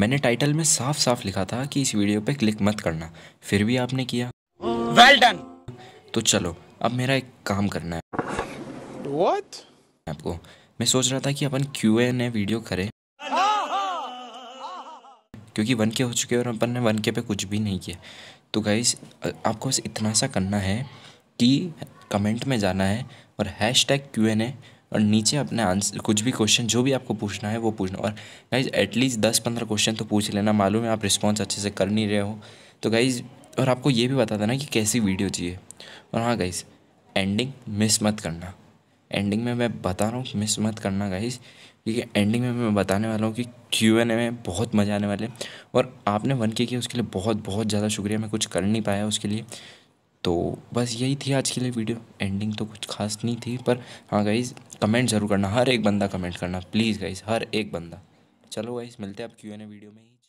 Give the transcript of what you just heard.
मैंने टाइटल में साफ साफ लिखा था कि इस वीडियो पे क्लिक मत करना फिर भी आपने किया वेल डन तो चलो अब मेरा एक काम करना है What? आपको मैं सोच रहा था कि अपन क्यू एन ए वीडियो करें क्योंकि वन के हो चुके और अपन ने वन के पे कुछ भी नहीं किया तो गाइस आपको इतना सा करना है कि कमेंट में जाना है और hashtag Q N A और नीचे अपने आंसर कुछ भी क्वेश्चन जो भी आपको पूछना है वो पूछना और गाइज एटलीस्ट दस पंद्रह क्वेश्चन तो पूछ लेना मालूम है आप रिस्पॉन्स अच्छे से कर नहीं रहे हो तो गाइज़ और आपको ये भी बता देना कि कैसी वीडियो चाहिए और हाँ गाइज़ एंडिंग मिस मत करना एंडिंग में मैं बता रहा हूँ मिस मत करना गाइज क्योंकि एंडिंग में मैं बताने वाला हूँ कि क्यू एन ए में बहुत मज़ा आने वाले और आपने वन के किया उसके लिए बहुत बहुत ज़्यादा शुक्रिया मैं कुछ कर नहीं पाया उसके लिए तो बस यही थी आज के लिए वीडियो एंडिंग तो कुछ खास नहीं थी पर हाँ गाइज़ कमेंट ज़रूर करना हर एक बंदा कमेंट करना प्लीज़ गाइज़ हर एक बंदा चलो गाइज़ मिलते हैं आप क्यों ए वीडियो में ही